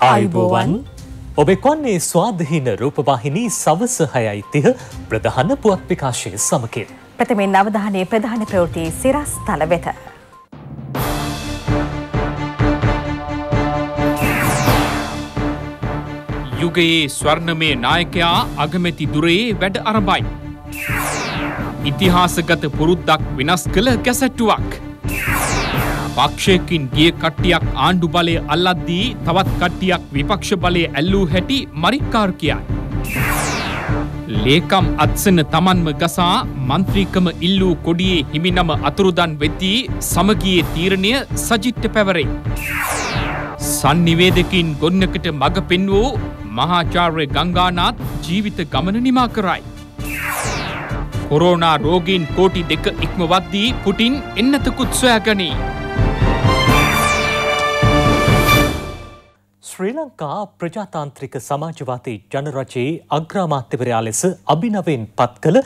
අයිබෝවන් ඔබෙකොන්නේ ස්වාධහින රූපවාහිනී සවස හයයිතිහ ප්‍රධාන පුවත් පිකාශය සමකින්. ප්‍රථමෙන් අවධානය ප්‍රධාන ප්‍රවෘති සිරස් තල වෙත. යුගයේ ස්වර්ණමය නායකයා අගමැති දුරයේ වැඩ අරබයි. ඉතිහාසගත පුරුද්දක් වෙනස් කළ ගැසැට්ටුවක්. පක්ෂයකින් ගිය කට්ටියක් ආණ්ඩු බලය අල්ලද්දී තවත් කට්ටියක් විපක්ෂ බලය ඇල්ලූ හැටි මරික්කාර කියයි. ලේකම් අත්සන තමන්ම ගසා මන්ත්‍රීකම ඉල්ලූ කොඩියේ හිමිනම අතුරුදන් වෙද්දී සමගියේ තීරණය සජිට්ට පැවරේ. සන්නිවේදකින් ගොන්නකට මඟ පෙන්වූ මහාචාර්ය ගංගානාත් ජීවිත ගමන නිමා කරයි. කොරෝනා රෝගීන් කෝටි දෙක ඉක්මවද්දී පුටින් එන්නතකුත් සොයාගනී. ශ්‍රී ලංකා ප්‍රජාතාන්ත්‍රික සමාජවාතී ජනරජයේ අග්‍රාමාත්‍යවරයා ලෙස අභිනවෙන් පත් කළ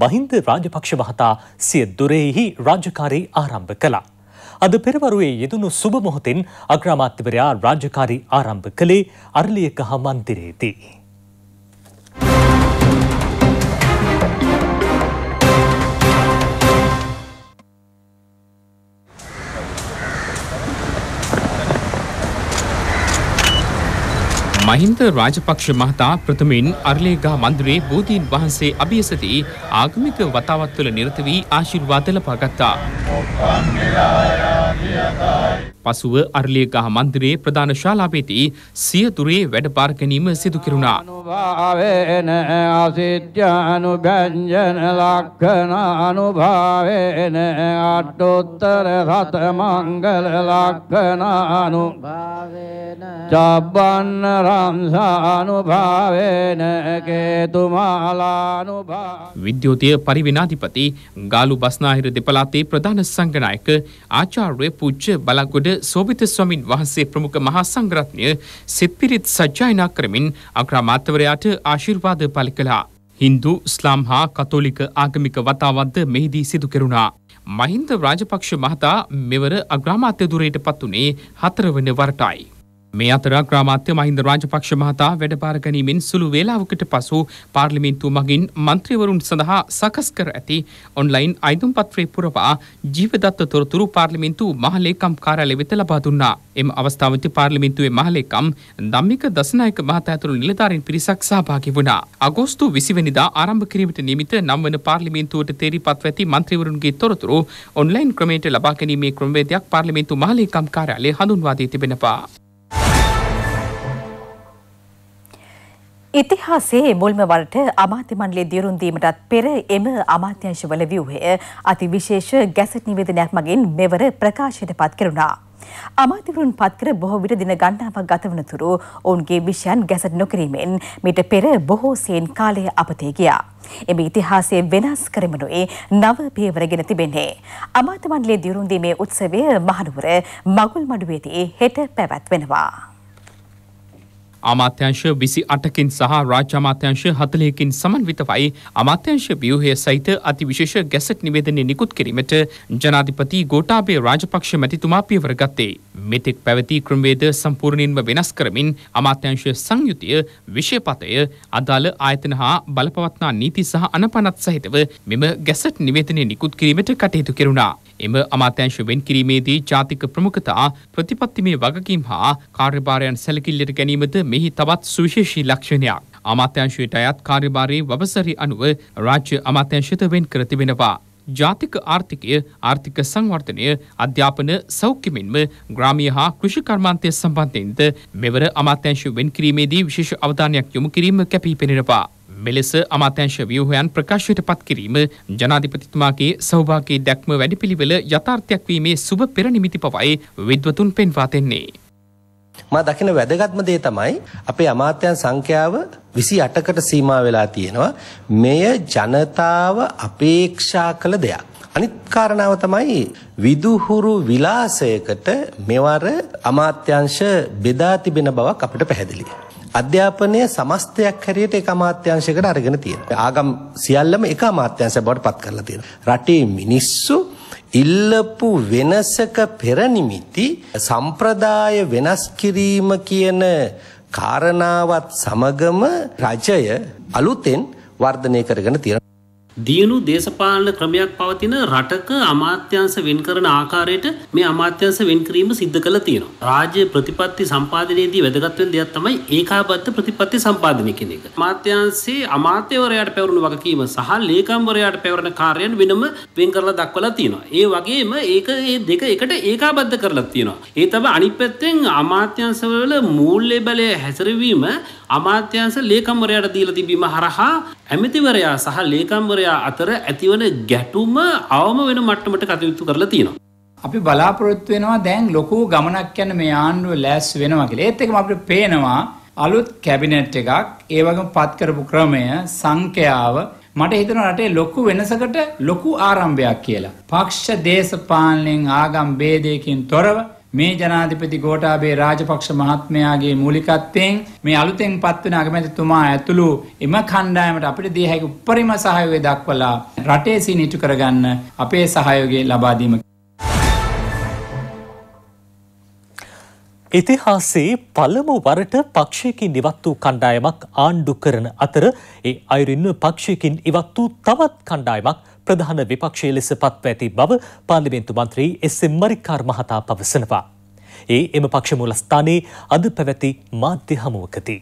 මහින්ද රාජපක්ෂ මහතා සිය දුරෙහි රාජකාරී ආරම්භ කළා. අද පෙරවරුවේ යෙදුණු සුබ මොහොතින් අග්‍රාමාත්‍යවරයා රාජකාරී ආරම්භ කළේ අරලියක හා මන්දිරයේදී. මහින්ද රාජපක්ෂ මහතා ප්‍රථමයෙන් අරලේගා මන්දිරයේ බෝධීන් වහන්සේ අභියසති ආගමික වතාවත් තුළ නිරත වී ආශිර්වාද ලබා ගත්තා. පසුව අරලියගහ මන්දිරයේ ප්‍රධාන ශාලාපේති සියතුරේ වැඩ පාර්කනීම සිදු කෙරුණා. අනුභාවේන අසිත්‍යානු බැංජන ලක්කන අනුභාවේන අට්ටොත්තර රත මංගල ලක්කන අනුභාවේන චබ්බන්න රම්සානුභාවේන කේතුමාලානුභා විද්‍යෝතිය පරිවිනාධිපති ගාලු බස්නාහිර දෙපළාතේ ප්‍රධාන සංගනායක ආචාර්ය කර්තෘ පූජ්‍ය බලගොඩ සෝභිත ස්වාමින් වහන්සේ ප්‍රමුඛ මහා සංඝරත්නය සිත් පිරිත් සජ්ජායනා කරමින් අග්‍රාමාත්‍යවරයාට ආශිර්වාද පළ කළා. Hindu, Islam හා කතෝලික ආගමික වතාවත්ද මෙහිදී සිදු කෙරුණා. මහින්ද රාජපක්ෂ මහතා මෙවර අග්‍රාමාත්‍ය ධුරයට පත් වුණේ හතරවන වරටයි. මේ අතර ග්‍රාමාත්‍ය මහින්ද රාජපක්ෂ මහතා වැඩපාර ගැනීමෙන් සුළු වේලාවකට පසු පාර්ලිමේන්තුව මගින් මන්ත්‍රීවරුන් සඳහා සකස් කර ඇති ඔන්ලයින් අයිතුම් පත්‍රය පුරවා ජීවදත්ත තොරතුරු පාර්ලිමේන්තු මහලේකම් කාර්යාලය වෙත ලබා දුන්නා. එම අවස්ථාවති පාර්ලිමේන්තුවේ මහලේකම් ධම්මික දසනායක මහතා ඇතුළු නිලධාරීන් පිරිසක් සහභාගී වුණා. අගෝස්තු 20 වෙනිදා ආරම්භ කිරීමට නියමිත නම්වන පාර්ලිමේන්තුවට තේරීපත් ඇති මන්ත්‍රීවරුන්ගේ තොරතුරු ඔන්ලයින් ක්‍රමයට ලබා ගැනීමේ ක්‍රමවේදයක් පාර්ලිමේන්තු මහලේකම් කාර්යාලය හඳුන්වා දී තිබෙනවා. ඉතිහාසයේ මුල්ම වරට අමාත්‍ය මණ්ඩලයේ දියුරුම් දීමටත් පෙර එම අමාත්‍යංශවල ව්‍යුහය අතිවිශේෂ ගැසට් නිවේදනයක් මගින් මෙවර ප්‍රකාශයට පත් කෙරුණා. අමාත්‍යවරුන් පත් කර බොහෝ විට දින ගණනාවක් ගත වන තුරු ඔවුන්ගේ විෂයන් ගැසට් නොකිරීමෙන් මීට පෙර බොහෝ සෙයින් කාලය අපතේ ගියා. එම ඉතිහාසය වෙනස් කරමිනුයි නව පියවරගෙන තිබෙන්නේ. අමාත්‍ය මණ්ඩලයේ දියුරුම් දීමේ උත්සවය මහනුවර මගුල් මඩුවේදී හෙට පැවැත්වෙනවා. අමාත්‍යංශ විසි අටකින් සහ රාජ්‍යමාත්‍යංශ හතලයකින් සමන්විතවයි අමාත්‍යංශ ව්‍යවහය සහිත අතිවිශේෂ ගැසට් නිවේදනය නිකුත් කිරීමට ජනාධිපති ගෝටාබේ රාජපක්ෂ මැතිතුමා පියවර ගත්තේ. මෙතෙක් පැවති ක්‍රමවේද සම්පූර්ණයෙන්ම වෙනස් කරමින් අමාත්‍යංශ සංයුතිය විෂයපතය අදාළ ආයතන හා බලපවත්නා නීති සහ අනපනත් සහිතව මෙම ගැසට් නිවේදනය නිකුත් කිරීමට කටයුතු කෙරුණා. එම අමාත්‍යංශ වෙන් කිරීමේදී ජාතික ප්‍රමුඛතා ප්‍රතිපත්තිමේ වගකීම් හා කාර්යභාරයන් සැලකිල්ලට ගැනීමද මෙහි තවත් සුවිශේෂී ලක්ෂණයක්. අමාත්‍යංශයට අයත් කාර්යභාරයේ වබසරි අනුව රාජ්‍ය අමාත්‍යංශයට වෙන් කර තිබෙනවා. ජාතික ආර්ථිකය ආර්ථික සංවර්ධනය අධ්‍යාපන සෞඛ්‍යමෙන්ම ග්‍රාමීය හා කෘෂිකර්මාන්තය සම්බන්ධයෙන්ද මෙවර අමාත්‍යංශ වෙන්කිරීමේදී විශේෂ අවධානයක් යොමු කිරීම කැපී පෙනෙනවා. මෙලෙස අමාත්‍යංශ ව්‍යවහයන් ප්‍රකාශයට පත් කිරීම ජනාධිපතිතුමාගේ සෞභාගයේ දැක්ම වැඩිපිළිවෙල යථාර්ථයක් වීමේ සුබ පෙරනිමිති පවයි විද්වතුන් පෙන්වා දෙන්නේ. මා දකින වැදගත්ම දේ තමයි අපේ අමාත්‍යන් සංඛ්‍යාව 28කට සීමා වෙලා තියෙනවා. මෙය ජනතාව අපේක්ෂා කළ දෙයක්. අනිත් කාරණාව තමයි විදුහුරු විලාසයකට මෙවර අමාත්‍යංශ බෙදා තිබෙන බවක් අපිට පැහැදිලියි. අධ්‍යාපනය සමස්තයක් හැරියට එක අමාත්‍යංශයකට අරගෙන තියෙනවා. ආගම් සියල්ලම එක අමාත්‍යංශයක් බවට පත් කරලා තියෙනවා. රටේ මිනිස්සු ඉල්ලපු වෙනසක පෙර නිමිති සම්ප්‍රදාය වෙනස් කිරීම කියන කාරණාවත් සමගම රජය අලුතෙන් වර්ධනය කරගෙන තියෙනවා දියුණු දේශපාලන ක්‍රමයක් පවතින රටක අමාත්‍යංශ වෙන් කරන ආකාරයට මේ අමාත්‍යංශ වෙන් කිරීම සිද්ධ කළා තියෙනවා. රාජ්‍ය ප්‍රතිපත්ති සම්පාදනයේදී වැදගත් වෙන දෙයක් තමයි ඒකාබද්ධ ප්‍රතිපත්ති සම්පාදනය කියන එක. අමාත්‍යංශයේ අමාත්‍යවරයාට පැවරුණු වගකීම සහ ලේකම්වරයාට පැවරෙන කාර්යයන් වෙනම වෙන් කරලා දක්වලා තියෙනවා. ඒ වගේම ඒක මේ දෙක එකට ඒකාබද්ධ කරලා තියෙනවා. ඒ තමයි අනිත් පැත්තෙන් අමාත්‍යංශවල මූල්‍ය බලය හැසිරවීම අමාත්‍යංශ ලේකම්වරයට දීලා තිබීම හරහා ඇමතිවරයා සහ ලේකම්වරයා අතර ඇතිවන ගැටුම අවම වෙන මට්ටමට කටයුතු කරලා තියෙනවා. අපි බලාපොරොත්තු වෙනවා දැන් ලොකු ගමනක් යන මේ ආණ්ඩුව ලෑස් වෙනවා කියලා. ඒත් එකම අපිට පේනවා අලුත් කැබිනට් එකක්, ඒ වගේම පත් කරපු ක්‍රමය, සංඛ්‍යාව මට හිතන රටේ ලොකු වෙනසකට ලොකු ආරම්භයක් කියලා. පක්ෂ දේශපාලනයෙන් ආගම් ભેදයකින් තොරව මේ ජනාධිපති ගෝටාබේ රාජපක්ෂ මහත්මයාගේ මූලිකත්වයෙන් මේ අලුතෙන් පත්වන අගමැතිතුමා ඇතුළු එම කණ්ඩායමට අපිට දිය හැකි උපරිම සහයෝගය දක්වලා රටේ සීනිටු කරගන්න අපේ සහයෝගය ලබා දීම ඉතිහාසේ පළමු වරට පක්ෂයකින් ඉවත් වූ කණ්ඩායමක් ආණ්ඩු කරන අතර ඒ අයුරින්ම පක්ෂයකින් ඉවත් වූ තවත් කණ්ඩායමක් ප්‍රධාන විපක්ෂය ලෙස පත්ව ඇති බව පාර්ලිමේන්තු මන්ත්‍රී එස් එම් මරික්කාර් මහතා පවසනවා. ඒ එම පක්ෂ මූලස්ථානයේ අද පැවැති මාධ්‍ය හමුවකදී.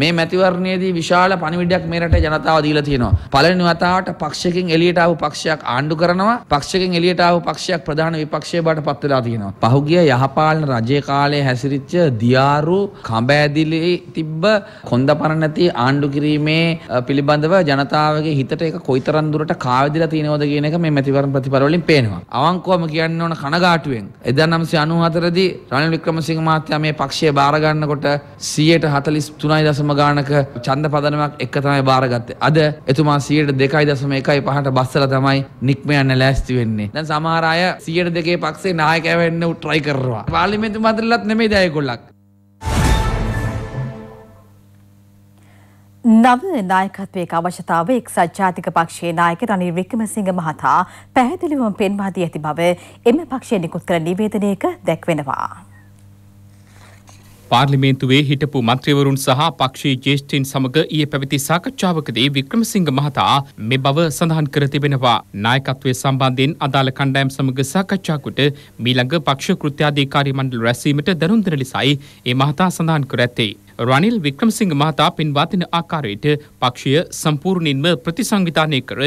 මේ මැතිවරණයේදී විශාල පණිවිඩයක් මේ රටේ ජනතාව දීලා තියෙනවා. පළවෙනි වතාවට පක්ෂයෙන් එළියට ආපු පක්ෂයක් ආණ්ඩු කරනවා. පක්ෂයෙන් එළියට ආපු පක්ෂයක් ප්‍රධාන විපක්ෂය බවට පත් වෙලා තියෙනවා. පහුගිය යහපාලන රජයේ කාලයේ හැසිරිච්ච දියාරු කඹෑදිලි තිබ්බ කොන්දපණ නැති ආණ්ඩු කිරීමේ පිළිබඳව ජනතාවගේ හිතට ඒක කොයිතරම් දුරට කාවැදිලා තියෙනවද කියන එක මේ මැතිවරණ ප්‍රතිඵල වලින් පේනවා. අවංකවම කියන්න ඕන කනගාටුවෙන් 1994 දී රනිල් වික්‍රමසිංහ මහත්තයා මේ පක්ෂය බාර ගන්නකොට 143.5 දශම ගානක චන්ද පදනමක් එක තමයි බාරගත්තේ. අද එතුමා 102.15ට බස්සලා තමයි නික්ම යන්න ලෑස්ති වෙන්නේ. දැන් සමහර අය 102 පක්ෂේ නායකයා වෙන්න උට්‍රයි කරනවා. පාර්ලිමේන්තු මන්ත්‍රීලත් නෙමෙයි දැන් ඒගොල්ලක්. නව නායකත්වයක අවශ්‍යතාව එක්සත් ජාතික පක්ෂයේ නායක රනිල් වික්‍රමසිංහ මහතා පැහැදිලිවම පෙන්වා දී ඇති බව එම පක්ෂය නිකුත් කළ නිවේදනයක දැක්වෙනවා. පාර්ලිමේන්තුවේ හිටපු මන්ත්‍රීවරුන් සහ පක්ෂයේ ජේෂ්ඨීන් සමග ඊයේ පැවති සාකච්ඡාවකදී වික්‍රමසිංහ මහතා මේ බව සඳහන් කර තිබෙනවා. නායකත්වයේ සම්බන්ධයෙන් අදාළ කණ්ඩායම් සමග සාකච්ඡාකට මීළඟ පක්ෂ කෘත්‍යාධිකාරී මණ්ඩල රැස්වීමට දැනුම් දෙන ලෙසයි ඒ මහතා සඳහන් කර ඇත්තේ. රනිල් වික්‍රමසිංහ මහතා පින්වත්න ආකාරයට පක්ෂය සම්පූර්ණයෙන්ම ප්‍රතිසංවිධානය කර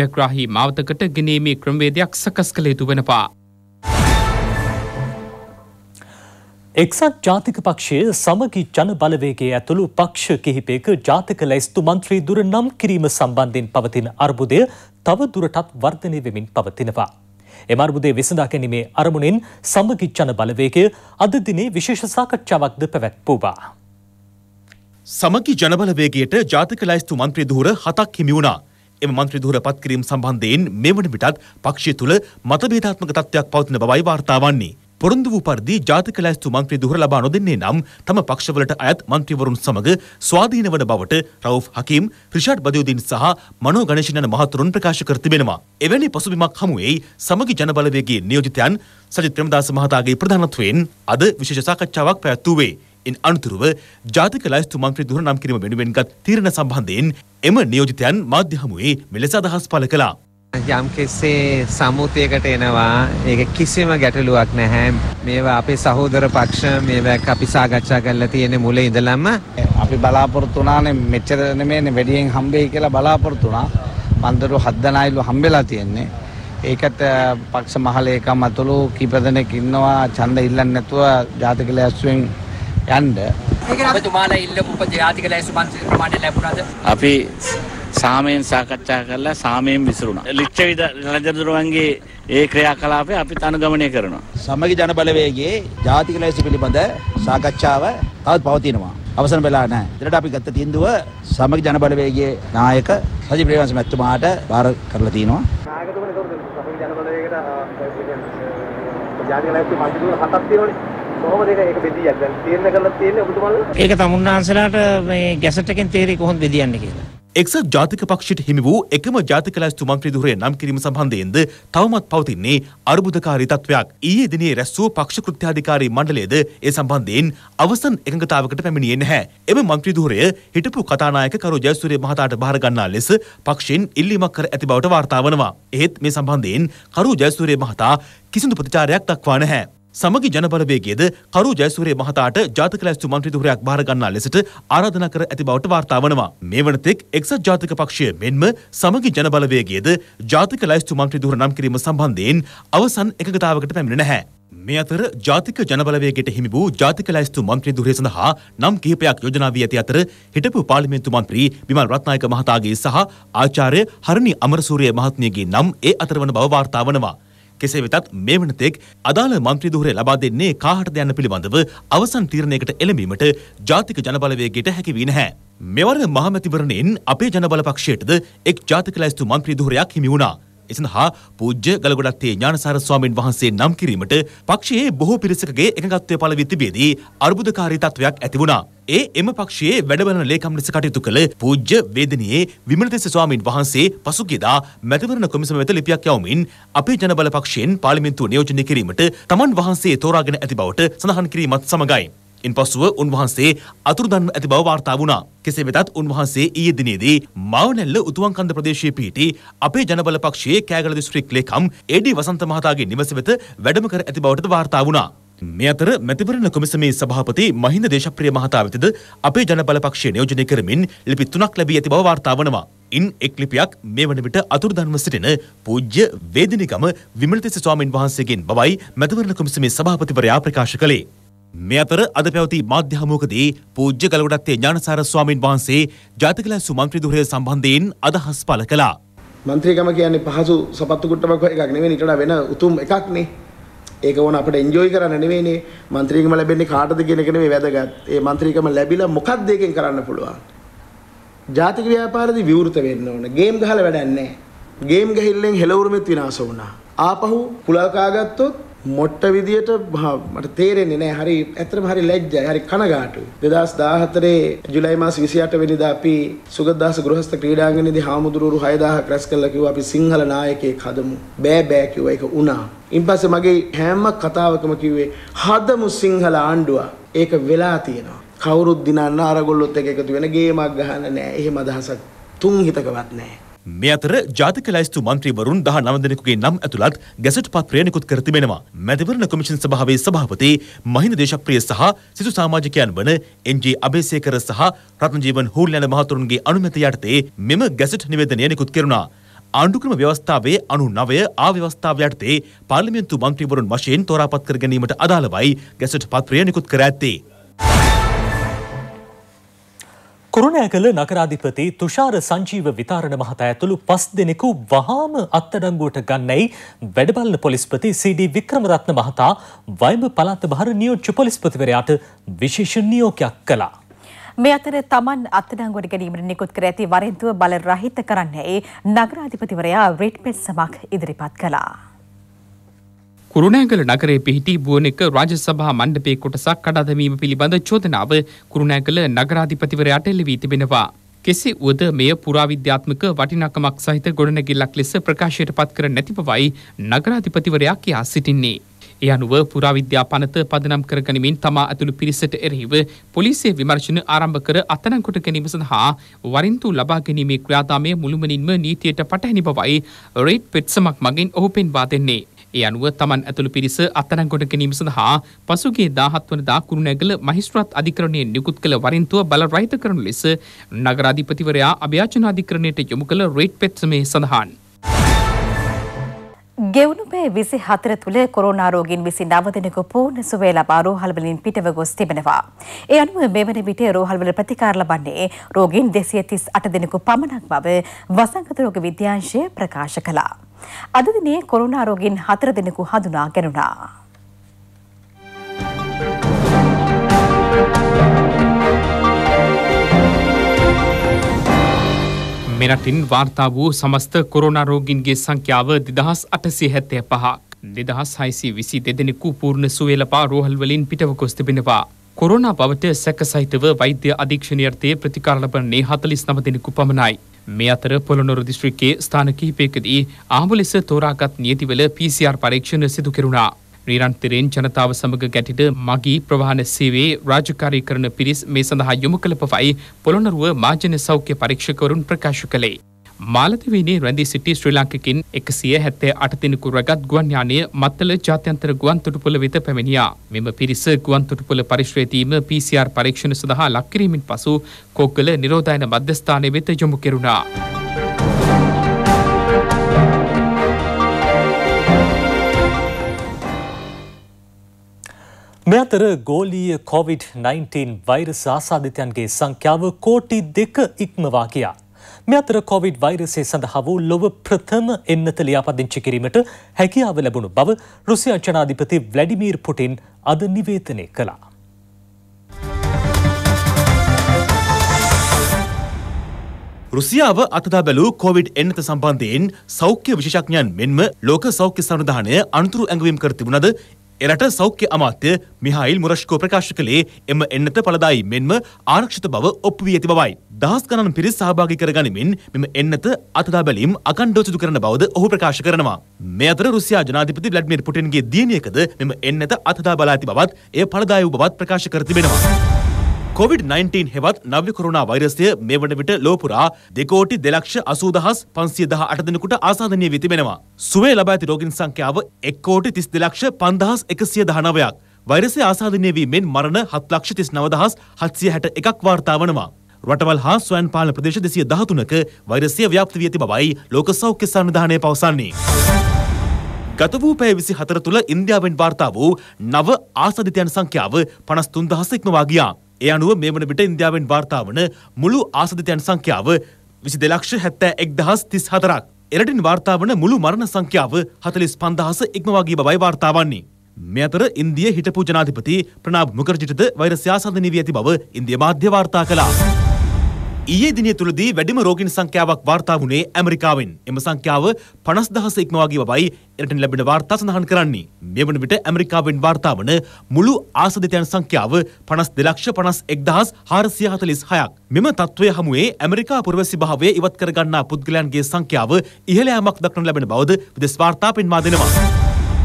ජයග්‍රාහී මාවතකට ගෙනීමේ ක්‍රමවේදයක් සකස් කළ යුතු වෙනවා. එක්සත් ජාතික පක්ෂය සමගි ජන බලවේගේ ඇතුළු පක්ෂ කිහිපයක ජාතික ලැයිස්තු මන්ත්‍රී දුර නම් කිරීම සම්බන්ධයෙන් පවතින අර්බුදය තව දුරටත් වර්ධනය වෙමින් පවතිනවා. එම අර්බුදය විසඳා ගැනීමේ අරමුණෙන් සමගි ජන බලවේගය අද දිනේ විශේෂ සාකච්ඡාවක්ද පැවැත්වූවා. සමගි ජනබලවේගයට ජාතික ලැයිස්තු මන්ත්‍රී දුර හතක් හිමි වුණා. එම මන්ත්‍රී දුර පත්කිරීම සම්බන්ධයෙන් මේ වන විටත් පක්ෂය තුළ මතභේදාත්මක තත්ත්වයක් පවතින බවයි වාර්තා වන්නේ. පොරොන්දු වූ පරිදි ජාතික ලැස්තු මන්ත්‍රී දුහර ලබා නොදෙන්නේ නම් තම පක්ෂවලට අයත් මන්ත්‍රීවරුන් සමග ස්වාධීන වන බවට රවුෆ් හකීම්, රිෂාඩ් බදියුද්දීන් සහ මනෝ ගණේෂන් යන මහතුරුන් ප්‍රකාශ කර තිබෙනවා. එවැනි පසුබිමක් හමුවේ සමගි ජනබලවේගයේ නියෝජිතයන් සජිත් ප්‍රේමදාස මහතාගේ ප්‍රධානත්වයෙන් අද විශේෂ සාකච්ඡාවක් පැවැත්වුවේ. ඉන් අනතුරුව ජාතික ලැයිස්තු මන්ත්‍රී දුර නම් කිරීම වෙනුවෙන්ගත් තීරණ සම්බන්ධයෙන් එම නියෝජිතයන් මාධ්‍ය හමුවේ මෙලෙස අදහස් පළ කළා. යම් කෙසේ සමුතියකට එනවා ඒක කිසිම ගැටලුවක් නැහැ මේවා අපේ සහෝදර පක්ෂ මේවා අපි සාකච්ඡා කරලා තියෙන මුල ඉඳලම අපි බලාපොරොත්තු වුණානේ මෙච්චර නෙමෙයිනේ වැඩියෙන් හම්බෙයි කියලා බලාපොරොත්තු වුණා මන්දරු හත් දෙනායිලු හම්බෙලා තියෙන්නේ ඒකත් පක්ෂ මහලේකම් අතුළු කීප දෙනෙක් ඉන්නවා ඡන්ද ඉල්ලන්නේ නැතුව ජාතික ලැස්තුවෙන් යන්න ඒක ඔබතුමාලා ඉල්ලපු ජාතික ලැස්තු පන්සිල් ප්‍රමාණය ලැබුණාද අපි සාමයෙන් සාකච්ඡා කරලා සාමයෙන් විසිරුණා. ලිච්ඡවි රජදරුවන්ගේ ඒ ක්‍රියාකලාපය අපි අනුගමනය කරනවා. සමගි ජන බලවේගයේ ජාතික ලැයිසි පිළිබඳ සාකච්ඡාව තවත් පවතිනවා. අවසන් වෙලා නැහැ. ඉතින්ට අපි ගත්ත තීන්දුව සමගි ජන බලවේගයේ නායක සජිත් ප්‍රේමවංශ මැතිතුමාට බාර කරලා තිනවා. නායකතුමනි උදව් දෙන්න. සමගි ජන බලවේගයට ජාතික ලැයිසි මල්ටිපල් හතක් තියෙනවනේ. ඒක තමුන්නාන්සලාට මේ ගැසට්ටකෙන් තේරේ කොහොමද බෙදියන්නේ කියලා. එක්සත් ජාතික පක්ෂයට හිමි වූ එකම ජාතික ලැයිස්තු මන්ත්‍රීධුරය නම් කිරීම සම්බන්ධයෙන්ද තවමත් පවතින්නේ අර්බුදකාරී තත්වයක්. ඊයේ දිනේ රැස්වූ පක්ෂ කෘත්‍යාධිකාරී මණ්ඩලයද ඒ සම්බන්ධයෙන් අවසන් එකඟතාවකට පැමිණියේ නැහැ. එම මන්ත්‍රීධුරය හිටපු කතානායක කරු ජයසූරිය මහතාට බාර ගන්නා ලෙස පක්ෂයෙන් ඉල්ලීමක් කර ඇති බවට වාර්තා වනවා. එහෙත් මේ සම්බන්ධයෙන් කරු ජයසූරිය මහතා කිසිදු ප්‍රතිචාරයක් දක්වා නැහැ. සමගි ජනබලවේගයේද කරු ජයසූරිය මහතාට ජාතික ලැස්තු මන්ත්‍රීධුරයක් බාර ගන්නා ලෙසට ආරාධනා කර ඇති බවට වාර්තා වනවා. මේ වනතෙක් එක්සත් ජාතික පක්ෂය මෙන්ම සමගි ජනබලවේගයේද ජාතික ලැස්තු මන්ත්‍රීධුර නම් කිරීම සම්බන්ධයෙන් අවසන් එකගතාවකට පැමිණ නැහැ. මේ අතර ජාතික ජනබලවේගයට හිමි වූ ජාතික ලැයිස්තු මන්ත්‍රී ධුරය සඳහා නම් කිහිපයක් යෝජනා වී ඇති අතර හිටපු පාර්ලිමේන්තු මන්ත්‍රී විමල් රත්නායක මහතාගේ සහ ආචාර්ය හරණි අමරසූරිය මහත්මියගේ නම් ඒ අතර වන බව වාර්තා වනවා. කෙසේ වෙතත් මේ වනතෙක් අදාළ මන්ත්‍රීධූරය ලබා දෙන්නේ කාහටද යන්න පිළිබඳව අවසන් තීරණයකට එළඹීමට ජාතික ජනබලවේගයට හැකිවී නැහැ. මෙවර මහමැතිවරණයෙන් අපේ ජනබල පක්ෂයටද එක් ජාතික ලැයිස්තු මන්ත්‍රීධූරයක් හිමි වුණා. එසඳහා පූජ්‍ය ගලගොඩත්තේ ඥානසාර ස්වාමීන් වහන්සේ නම් කිරීමට පක්ෂයේ බොහෝ පිරිසකගේ එකඟත්වය පළ වී තිබේදී අර්බුදකාරී තත්වයක් ඇති වුණා. ඒ එම පක්ෂයේ වැඩවන ලේකම් ලෙස කටයුතු කළ පූජ්‍ය වේදනයේ විමලදේශ ස්වාමීන් වහන්සේ පසුගියදා මැතිවරණ කොමිසම වෙත ලිපියක් යවමින් අපේ ජනබල පක්ෂයෙන් පාර්ලිමේන්තුව නියෝජනය කිරීමට තමන් වහන්සේ තෝරාගෙන ඇති බවට සඳහන් කිරීමත් සමගයි. ඉන්පසුව උන්වහන්සේ අතුරුදන්ව ඇති බව වාර්තා වුණා. කෙසේ වෙතත් උන්වහන්සේ ඊයේ දිනේදී මවනැල්ල උතුවන්කන්ද ප්‍රදේශයේ පිහිටි අපේ ජනබල පක්ෂයේ කෑගල දිස්ත්‍රික් ලේකම් ඒ.ඩී වසන්ත මහතාගේ නිවස වෙත වැඩම කර ඇති බවටද වාර්තා වුණා. මේ අතර මැතිවරණ කොමිසමේ සභාපති මහින්ද දේශප්‍රිය මහතා වෙතද අපේ ජනබල පක්ෂය නියෝජනය කරමින් ලිපි තුනක් ලැබී ඇති බව වාර්තා වනවා. ඉන් එක් ලිපියක් මේ වන විට අතුරුදන්ව සිටින පූජ්‍ය වේදිනිගම විමලතිස්ස ස්වාමින් වහන්සේගෙන් බවයි මැතිවරණ කොමිසමේ සභාපතිවරයා ප්‍රකාශ කළේ. මේ අතර අද පැවති මාධ්‍ය හමුවකදී පූජ්‍ය ගලවඩත්තේ ඥානසාර ස්වාමින් වහන්සේ ජාතික ලැස්තු മന്ത്രി ධුරය සම්බන්ධයෙන් අදහස් පළ කළා. മന്ത്രിකම කියන්නේ පහසු සපත්තු කුට්ටමක් එකක් නෙවෙයි නිකන් වෙන උතුම් එකක් නේ. ඒක ඕන අපිට එන්ජොයි කරන්න නෙවෙයිනේ. മന്ത്രിකම ලැබෙන්නේ කාටද කියන එක නෙවෙයි වැදගත්. ඒ മന്ത്രിකම ලැබිලා මොකක්ද ඒකෙන් කරන්න පුළුවන්? ජාතික ව්‍යාපාරදී විවෘත වෙන්න ඕන. ගේම් ගහලා වැඩක් නැහැ. ගේම් ගහිල්ලෙන් හෙළවුරුමෙත් විනාශ වුණා. ආපහු කුලල් කාගත්තොත් මොට්ට විදියට මට තේරෙන්නේ නෑ හරි ඇතරම හරි ලැජ්ජයි හරි කනගාටුයි. 2014 ජූලයි මාස 28 වෙනිදා අපි සුගතදාස ගෘහස්ත ක්‍රීඩාංගණයේදී හාමුදුරුවෝ 6000ක් රැස් කළා කිව්වා අපි සිංහල නායකයෙක් හදමු. බෑ බෑ කිව්වා ඒක වුණා. ඉන්පස්සේ මගේ හැම කතාවකම කිව්වේ හදමු සිංහල ආණ්ඩුව. ඒක වෙලා තියෙනවා. කවුරුත් දිනන්න අරගොල්ලොත් එක්ක එකතු වෙන ගේමක් ගහන්න නෑ. එහෙම අදහසක් තුන් හිතකවත් නෑ. මේ අතර ජාතික ලැයිස්තු මන්ත්‍රීවරුන් 19 දෙනෙකුගේ නම් ඇතුළත් ගැසට් පත්‍රය නිකුත් කර තිබෙනවා. මැතිවරණ කොමිෂන් සභාවේ සභාපති මහින්ද දේශප්‍රිය සහ සිසු සමාජිකයන් වන එන්.ජී. අබේසේකර සහ රත්නජීවන් හූල් යන මහතුරුන්ගේ අනුමැතිය යටතේ මෙම ගැසට් නිවේදනය නිකුත් කෙරුණා. ආණ්ඩුක්‍රම ව්‍යවස්ථාවේ අනු නවය ආව්‍යවස්ථාව යටතේ පාර්ලිමේන්තු මන්ත්‍රීවරුන් වශයෙන් තෝරාපත් කර ගැනීමට අදාළවයි ගැසට් පත්‍රය නිකුත් කර ඇත්තේ. කුරුණෑගල නගරාධිපති තුෂාර සංජීව විතාරණ මහතා ඇතුළු පස් දෙනෙකු වහාම අත්අඩංගුවට ගන්නයි වැඩබලන පොලිස්පති සීඩී වික්‍රමරත්න මහතා වයඹ පළාත බහර නියෝජ්‍ය පොලිස්පතිවරයාට විශේෂ නියෝගයක් කළා. මේ අතර තමන් අත්අඩංගුවට ගැනීමට නිකුත් කර ඇති වරෙන්තුව බල රහිත කරන්නයි නගරාධිපතිවරයා රෙඩ් පෙත් සමක් ඉදිරිපත් කළා. කුරුණෑගල නගරේ පිහිටි බුවනෙක රාජසභා මණ්ඩපයේ කොටසක් කඩාදමීම පිළිබඳ චෝදනාව කුරුණෑගල නගරාධිපතිවරයාට එල්ලවී තිබෙනවා. කෙසේ වුවද මෙය පුරාවිද්‍යාත්මක වටිනකමක් සහිත ගොඩනැගිල්ලක් ලෙස ප්‍රකාශයට පත් කර නැති බවයි නගරාධිපතිවරයා කියා සිටින්නේ. ඒ අනුව පුරාවිද්‍යා පනත පදනම් කරගනිමින් තමා ඇතුළු පිරිසට එරහිව පොලිසිය විමර්ශන ආරම්භ කර අත්අඩංගුවට ගැනීම සඳහා වරින්තු ලබා ගැනීමේ ක්‍රියාදාමය මුළුමනින්ම නීතියට පටහැනි බවයි රේඩ් පෙත්සමක් මගින් ඔහු පෙන්වා දෙන්නේ. ඒ අනුව තමන් ඇතුළු පිරිස අත්අඩංගුවට ගැනීම සඳහා පසුගිය 17 වනදා කුරුණෑගල මහේස්ත්‍රාත් අධිකරණයේ නිකුත් කළ වරින්තුව බල රහිත කරන ලෙස නගරාධිපතිවරයා අභ්‍යාචන අධිකරණයට යොමු කළ රේට් පෙත්සමේ සඳහන්. ගෙවුණුපේ විසි හතර තුළ කොරෝනාරෝගින් විසි නවදනකු පූර්ණ සුවේ ලබා රෝහල්වලින් පිටව ගොස් තිබෙනවා. ඒ අනුව මෙවන විට රෝහල්වල ප්‍රතිකාර ලබන්නේ රෝගීන් දෙසිය තිස් අට දෙනෙකු පමණක් බව වසංගත රෝග විද්‍යාංශය ප්‍රකාශ කළා. අද දිනේ කොරෝනා රෝගීන් හතර දෙනෙකු හඳුනා ගැනුණා. මෙරටින් වාර්තා වූ සමස්ත කොරෝනා රෝගීන්ගේ සංඛ්‍යාව 2875ක්. 2622 දෙදෙනෙකු පූර්ණ සුවය ලබා රෝහල් වලින් පිටව ගොස් තිබෙනවා. කොරෝනා බවට සැක සහිතව වෛද්‍ය අධීක්ෂණයර්ථයේ ප්‍රතිකාර ලබන්නේ 49 දෙනෙකු පමණයි. මේ අතර පොළොනොරු දිස්ත්‍රික්කයේ ස්ථාන කිහිපයකදී ආම ලෙස තෝරාගත් නියතිවල PCR පරීක්ෂණ සිදු කෙරුණා. නිරන්තරයෙන් ජනතාව සමග ගැටිට මගී ප්‍රවාහන සේවයේ රාජකාරී කරන පිරිස් මේ සඳහා යොමු කළ පවයි පොළොනරුව මාජන සෞඛ්‍ය පරීක්ෂකවරුන් ප්‍රකාශ කළේ. මාලදිවීනේ රැඳී සිටි ශ්‍රී ලංකිකින් එකසිය හැත්තේ අටතිනකු රැගත් ගුවන්යානය මත්තල ජාත්‍යන්තර ගුවන් තුටුපොළ වෙත පැමිණියා. මෙම පිරිස ගුවන් තුටුපොළ පරිශ්‍රයතීම PCR පරීක්ෂණ සඳහා ලක්කිරීමින් පසු කෝග්ගල නිරෝධයන මධ්‍යස්ථානය වෙත යොමු කෙරුණා. මෙ අතර ගෝලීය COොVID-19 වෛර සාසාධිතයන්ගේ සංඛ්‍යාව කෝටි දෙක ඉක්මවා කියා. මෙතර කොවිඩ් වෛරසය සඳහා වූ ලොව ප්‍රථම එන්නත ලියාපදිංචි කිරීමට හැකියාව ලැබුණු බව රුසිය අංචනාධිපති ව්ලඩිමීර් පුටින් අද නිවේතනය කළා. රුසියාව අතදා බැලූ කොවිඩ් එන්නත සම්බන්ධයෙන් සෞඛ්‍ය විශෂඥයන් මෙන්ම ලෝක සෞඛ්‍ය සඳධානය අනතුරු ඇඟවීම් කර තිබුණද එරට සෞඛ්‍ය අමාත්‍ය මිහායිල් මුරශ්කෝ ප්‍රකාශ කළේ එම එන්නත පළදායි මෙන්ම ආරක්ෂිත බව ඔප්පු වී ඇති බවයි. දහස් ගණන් පිරිස් සහභාගී කරගනිමින් මෙම එන්නත අතදා බැලීම් අකණ්ඩව සිදු කරන බවද ඔහු ප්‍රකාශ කරනවා. මේ අතර රුසියා ජනාධිපති ව්ලාඩිමිර් පුටින්ගේ දියණියකද මෙම එන්නත අතදා බලා ඇති බවත් එය පළදායි වූ බවත් ප්‍රකාශ කර තිබෙනවා. කොවිD-19 හෙවත් නව්‍ය කොරුණා වෛරසය මේ වන විට ලෝපුරා දෙකෝටි දෙලක්ෂ අසූදහස් පන්සිය දහ අට දෙනෙකුට ආසාධනය වී තිබෙනවා. සුවේ ලබා ඇති රෝගීන් සංඛ්‍යාව එක්කෝටි තිස් දෙලක්ෂ පන්දහස් එකසිය දහනවයක්. වෛරසය ආසාධනය වීමෙන් මරණ හත් ලක්ෂ තිස් නවදහස් හත්සිය හැට එකක් වාර්තා වනවා. රටවල් හා ස්වයන් පාලන ප්‍රදේශ දෙසිය දහතුනක වෛරසය ව්‍යාප්ත වී ඇති බවයි ලෝක සෞඛ්‍ය සංවිධානය පවසන්නේ. ගත වූ පැය විසි හතර තුළ ඉන්දියාවෙන් වාර්තා වූ නව ආසධිතයන් සංඛ්‍යාව පනස් තුන්දහස ඉක්මවා ගියා. ඒ අනුව මේ වන විට ඉන්දියාවෙන් වාර්තාාවන මුළු ආසධිතයන් සංඛ්‍යාව විසි දෙලක්ෂ හැත්තෑ එක් දහස් තිස් හතරක්. එරටින් වාර්තාාවන මුළු මරණ සංඛ්‍යාව හතලිස් පන්දහස ඉක්මවාගේ බවයි වාර්තාවන්නේ. මේ අතර ඉන්දිය හිටපු ජනාධිපති ප්‍රනාබ් මුකරජිටද වෛරස්‍යාසඳ නිවී ඇති බව ඉන්දිය මාධ්‍ය වාර්තා කලා. ඊයේ දිනය තුළදී වැඩිම රෝගීන් සංඛ්‍යාවක් වාර්තා වුණේ ඇමරිකාවෙන්. එම සංඛ්‍යාව 50000 ඉක්මවා ගිය බවයි එරටෙන් ලැබෙන වාර්තා සඳහන් කරන්නේ. මේ වන විට ඇමරිකාවෙන් වාර්තා වන මුළු ආසදිතයන් සංඛ්‍යාව 5251446ක්. මෙම තත්ත්වය හමුවේ ඇමරිකා පුරවැසි භාවය ඉවත් කර ගන්නා පුද්ගලයන්ගේ සංඛ්‍යාව ඉහළ යාමක් දක්නට ලැබෙන බවද විදෙස් වාර්තා පෙන්වා දෙනවා.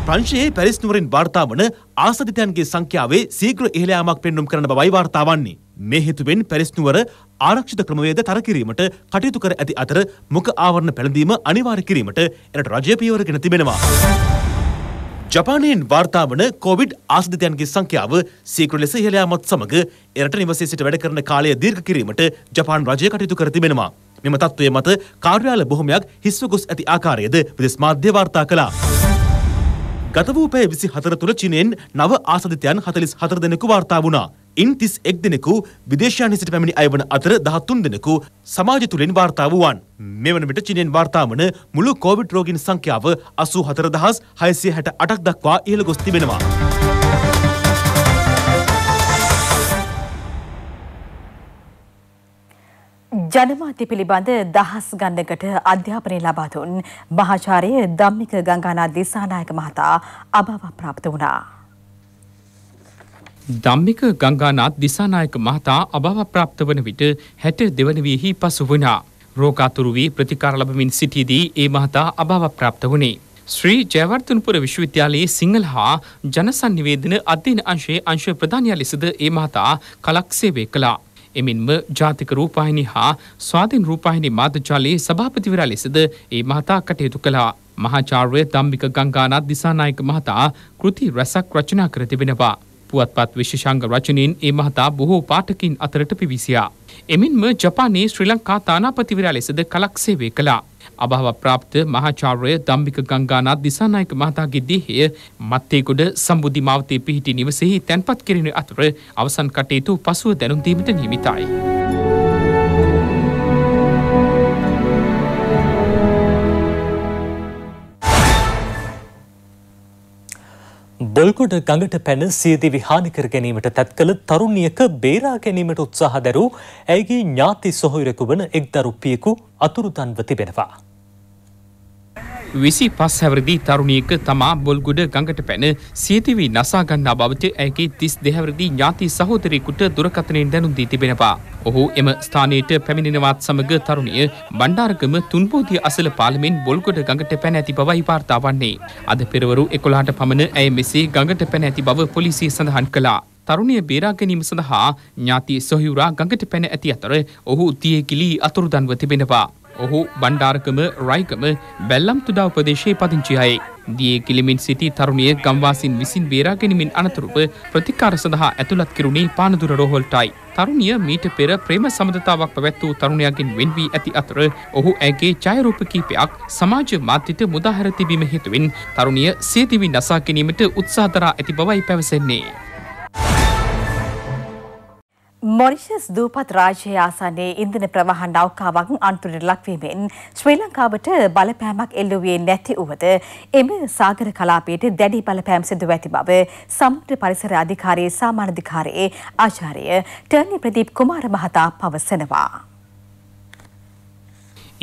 ප්‍රංශයේ පැරිස් නුවරින් වාර්තා වන ආසදිතයන්ගේ සංඛ්‍යාවේ ශීඝ්‍ර ඉහළ යාමක් පෙන්වුම් කරන බවයි වාර්තා වන්නේ. මේ හේතුවෙන් පැරිස් නුවර ආරක්ෂිත ක්‍රමවේද තර කිරීමට කටයුතු කර ඇති අතර මුඛ ආවරණ පැළඳීම අනිවාර්ය කිරීමට එරට රජය පියවරගෙන තිබෙනවා. ජපානයෙන් වාර්තා වන කොවිඩ් ආසිතයන්ගේ සංඛ්‍යාව සීක්‍ර ලෙස ඉහළ යාමත් සමග එරට නිවසේ සිට වැඩ කරන කාලය දීර්ඝ කිරීමට ජපාන් රජය කටයුතු කර තිබෙනවා. මෙම තත්ත්වය මත කාර්යාල බොහොමයක් හිස්ව ගොස් ඇති ආකාරයද විදෙස් මාධ්‍ය වාර්තා කළා. ගත වූ පැය විසි හතර තුළ චීනයෙන් නව ආසධිතයන් හතලිස් හතර දෙනෙකු වාර්තා වුණා. ඉන් තිස් එක් දෙනෙකු විදේශයන් හිසට පැමිණි අයවන අතර දහත්තුන් දෙනෙකු සමාජ තුළින් වාර්තා වුවන්. මෙවන විට චීනෙන් වාර්තාාවන මුළු කෝවිඩ් රෝගින් සංඛ්‍යාව අසූ හතර දහස් හයසිය හැට අටක් දක්වා ඉහළ ගොස් තිබෙනවා. ජනමාධ්‍ය පිළිබඳ දහස් ගණනකට අධ්‍යාපනය ලබා දුන් මහාචාර්ය ධම්මික ගංගානා දිසානායක මහතා අභාව ප්‍රාප්ත වුණා. ධම්මික ගංගානාත් දිසානායක මහතා අභාවප්‍රාප්ත වන විට හැට දෙවන වීහි පසු වනා. රෝග අතුරු වී ප්‍රතිකාර ලබමින් සිටියේදී ඒ මහතා අභාවප්‍රාප්ත වුණේ. ශ්‍රී ජයවර්ධනපුර විශ්වවිද්‍යාලයේ සිංහල හා ජනසන්නිවේදන අධ්‍යයන අංශයේ අංශ ප්‍රධානයා ලෙසද ඒ මහතා කලක් සේවය කළා. එමෙන්ම ජාතික රූපාහිනි හා ස්වාධීන් රූපාහිනි මාධජාලයේ සභාපතිවරා ලෙසද ඒ මහතා කටයුතු කළා. මහාචාර්ය ධම්මික ගංගානාත් දිසානායක මහතා කෘති රැසක් රචනා කර තිබෙනවා. පුවත්පත් විශෂංග රචනයෙන් ඒ මහතා බොහෝ පාටකින් අතරට පිවිසියා. එමින්ම ජපානයේ ශ්‍රී ලංකා තානාපතිවරයා ලෙසද කලක් සේවය කළා. අභාව ප්‍රාප්ත මහාචාර්ය දම්බික ගංගානාත් දිසානායක මහතාගේ දේහය මත්තේකොඩ සම්බුද්ධි මාවතේ පිහිටි නිවසෙහි තැන්පත් කිරෙන අතර අවසන් කටයුතු පසුව දැනුම් දීමට නියමිතයි. බොල්ගොඩ ගඟට පැන සියදිවි හානිකර ගැනීමට තැත්කළ තරුණියක බේරා ගැනීමට උත්සාහ දැරූ ඇගේ ඥාති සොහොයුරෙකු වන එක් දරුපියෙකු අතුරුතන්ව තිබෙනවා. විසි පස් හැවරදි තරුණියක තමා බොල්ගුඩ ගඟට පැන සීතිවී නසාගන්නා බවට ඇගේ තිස් දෙහැවරදි ඥාති සහෝදරයකුට දුරකතනයෙන් දැනුන්දී තිබෙනවා. ඔහු එම ස්ථානයට පැමිණෙනවත් සමග තරුණිය බණ්ඩාරකම තුන්පෝතිය අසල පාලමෙන් බොල්ගොඩ ගඟට පැන ඇති බවයි වාර්තා වන්නේ. අද පෙරවරු එකොලාට පමණ ඇය මෙසේ ගඟට පැන ඇති බව පොලිසිය සඳහන් කළා. තරුණය බේරාගැනීම සඳහා ඥාති සොහිවුරා ගඟට පැන ඇති අතර ඔහු තියකිලී අතුරුදන්ව තිබෙනවා. ඔහු බණ්ඩාරකම රයිකම බැල්ලම්තුඩා ප්‍රදේශයේ පදිංචි අයෙක්. දියේ කිලිමින් සිටි තරුණිය ගම්වාසින් විසින් බේරාගැනීමෙන් අනතුරුව ප්‍රතිකාර සඳහා ඇතුළත් කෙරුණේ පානදුර රෝහල්ටයි. තරුණිය මීට පෙර ප්‍රේම සමඳතාවක් පැවැත්වූ තරුණයගෙන් වෙන් වී ඇති අතර ඔහු ඇගේ ඡායරූප කිහිපයක් සමාජ මාධ්‍යට මුදාහැර තිබීම හේතුවෙන් තරුණිය සියදිවි නසා ගැනීමට උත්සාහ දරා ඇති බවයි පැවසෙන්නේ. මොරිෂස් දූපත් රාජ්‍යය ආසනයේ ඉන්ධන ප්‍රවාහ නෞකාවක් අන්තුරට ලක්වීමෙන් ශ්‍රී ලංකාවට බලපෑමක් එල්ලුවේ නැති වුවද එම සාගර කලාපයට දැඩි බලපෑම් සිදු ඇති බව සමුද්‍ර පරිසර අධිකාරී සාමාන්‍ය අධිකාරී ආචාර්ය ටර්නි ප්‍රදීප් කුමාර මහතා පවසනවා.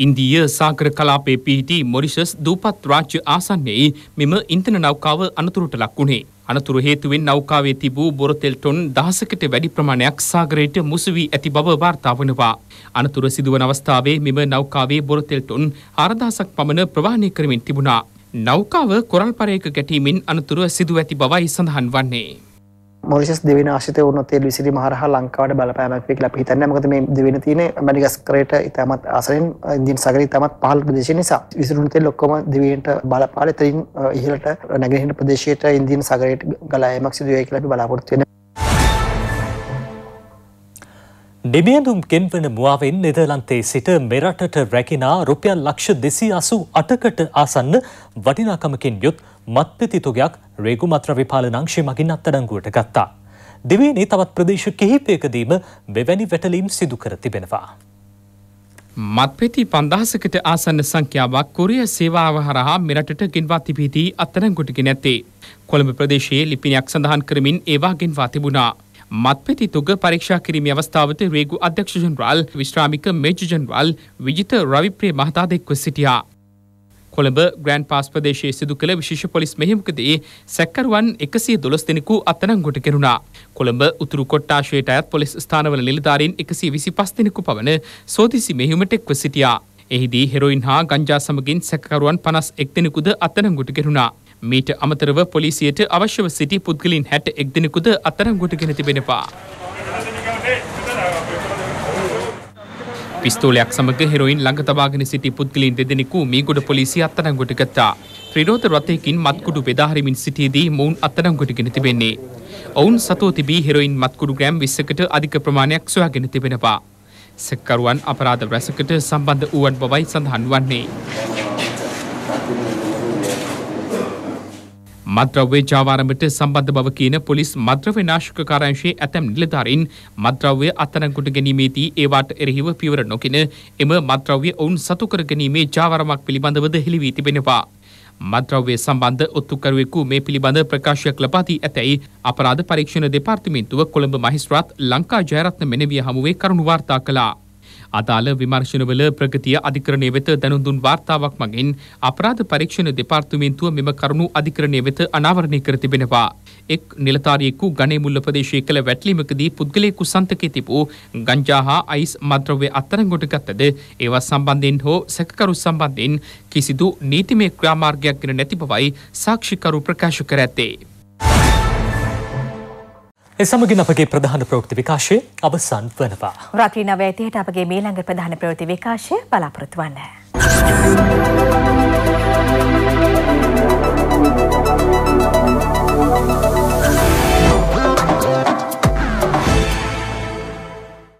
ඉන්දීය සාගර කලාපේ පිහිටි මොරිෂස් දූපත් රාජ්‍ය ආසන්නයේ මෙම ඉන්ධන නෞකාව අනතුරට ලක් වුණේ. අනතුරු හේතුවෙන් නෞකාවේ තිබූ බොරතෙල් ටොන් දහසකට වැඩි ප්‍රමාණයක් සාගරයට මුසු වී ඇති බව වාර්තා වනවා. අනතුර සිදුවන අවස්ථාවේ මෙම නෞකාවේ බොරතෙල් ටොන් 4000ක් පමණ ප්‍රවාහනය කරමින් තිබුණා. නෞකාව කොරල් පරයක ගැටීමෙන් අනතුර සිදුව ඇති බවයි සඳහන් වන්නේ. මොරිෂස් දෙවෙනි ආශ්‍රිතය වුණොත් ඒ විසිරීම හරහා ලංකාවට බලපෑමක් වෙයි කියලා අපි හිතන්නේ. මොකද මේ දෙවෙනි තියෙන මැඩිගස්කරේට ඉතාමත් ආසරෙන් ඉන්දියන් සාගරය ඉතාමත් පහළ ප්‍රදේශය නිසා විසිරුණු තෙල් ඔක්කොම දෙවියන්ට බලපාලා එතනින් ඉහළට නැගෙනහිර ප්‍රදේශයට ඉන්දියන් සාගරයට ගලා යෑමක් සිදු වෙයි කියලා අපි බලාපොරොත්තු වෙනවා. නිමියඳුම් කෙන්වන මුවාවෙන් නෙදලන්තේ සිට මෙරටට රැකිනා රුපියල් ලක්ෂ දෙසී අසු අටකට ආසන්න වටිනාකමකින් යුත් මත්පෙතිතුගයක් රේගු මත්‍ර විපාලනංශය මගින් අත්තඩංගුවට ගත්තා. දිවේනේ තවත් ප්‍රදේශ කිහිපයකදීම මෙවැනි වැටලීම් සිදු කර තිබෙනවා. මත්පෙති පන්දහසකට ආසන්න සංඛ්‍යාවක් කොරිය සේවාව හරහා මෙරටට ගෙන්වා තිබීදී අත්තනංගුටගෙන ඇත්තේ. කොළඹ ප්‍රදේශයේ ලිපිනයක් සඳහන් කරමින් ඒවා ගෙන්වා තිබුණා. මත්පෙති තුග පරීක්ෂා කිරීමේ අවස්ථාවත රේගු අධ්‍යක්ෂ ජනරාල් විශ්‍රාමික මේජර් ජනරාල් විජිත රවිප්‍රිය මහතා දෙක්ව සිටියා. කොළඹ ග්‍රෑන්් පාස් ප්‍රදේශයේ සිදු කළ විශේෂ පොලිස් මෙහිමකදේ සැක්කරුවන් එකසිය දොළස් දෙනෙකු අත්තනංගොට කෙරුණා. කොළඹ උතුරු කොට්ටාශයට අයත් පොලිස් ස්ථානවල නිලධාරීන් එකසි විසි පස් දෙනෙකු පවන සෝතිසි මෙහිමට එක්ව සිටියා. එහිදී හෙරොයින් හා ගංජා සමගින් සැකරුවන් පනස් එක් දෙෙනෙකුද අත්තනංගොට කෙරුණා. මීට අමතරව පොලිසියට අවශ්‍යව සිටි පුද්ගලින් හැට එක් දෙනෙකුද අත්තරංගොටගෙන තිබෙනවා. පිස්තෝලයක් සමග හෙරොයින් ළඟ තබාගෙන සිටි පුද්ගලින් දෙදෙනෙකු මීගොඩ පොලිසිය අත්තරංගොට ගත්තා. ත්‍රිරෝධ රථයකින් මත්කුඩු බෙදාහරිමින් සිටියේදී මොවුන් අත්තරංගොටගෙන තිබෙන්නේ. ඔවුන් සතෝ තිබී හෙරොයින් මත්කුඩු ග්‍රෑම් විස්සකට අධික ප්‍රමාණයක් සොයාගෙන තිබෙනවා. සැකකරුවන් අපරාධ රැසකට සම්බන්ධ වුවන් බවයි සඳහන් වන්නේ. මද්‍රව්‍ය ජාවාරමට සම්බන්ධ බව කියන පොලිස් මද්‍රව්‍ය නාශක කාර්යංශයේ ඇතැම් නිලධාරීන් මද්‍රව්‍ය අත්අඩංගුවට ගැනීමේදී ඒවාට එරෙහිව පියවර නොගෙන එම මද්‍රව්‍ය ඔවුන් සතු කර ගැනීමේ ජාවාරමක් පිළිබඳවද හෙළි වී තිබෙනවා. මද්‍රව්‍ය සම්බන්ධ ඔත්තුකරුවෙකු මේ පිළිබඳ ප්‍රකාශයක් ලබා දී ඇතැයි අපරාධ පරීක්ෂණ දෙපාර්තමේන්තුව කොළඹ මහේස්ත්‍රාත් ලංකා ජයරත්න මෙනවිය හමුවේ කරුණු වාර්තා කළා. අදාළ විමර්ශනවල ප්‍රගතිය අධිකරණය වෙත දැනුදුන් වාර්තාවක් මගින් අපරාධ පරීක්ෂණ දෙපාර්තමේන්තුව මෙම කරුණු අධිකරණය වෙත අනාවරණය කර තිබෙනවා. එක් නිලධාරියෙකු ගණේමුල්ල ප්‍රදේශයේ කළ වැටලීමකදී පුද්ගලයෙකු සන්තකයේ තිබූ ගංජා හා අයිස් මද්‍රව්‍ය අත්අඩංගුවට ගත්තද ඒවා සම්බන්ධයෙන් හෝ සැකකරු සම්බන්ධයෙන් කිසිදු නීතිමය ක්‍රියාමාර්ගයක් ගෙන නැති බවයි සාක්ෂිකරු ප්‍රකාශ කර ඇත්තේ. එසමගින් අපගේ ප්‍රධාන ප්‍රවෘත්ති විකාශය අවසන් වනවා. රාත්‍රී නවය ඇතිහට අපගේ මේ ළඟ ප්‍රධාන ප්‍රවෘත්ති විකාශය බලාපොරොත්තු වන්න.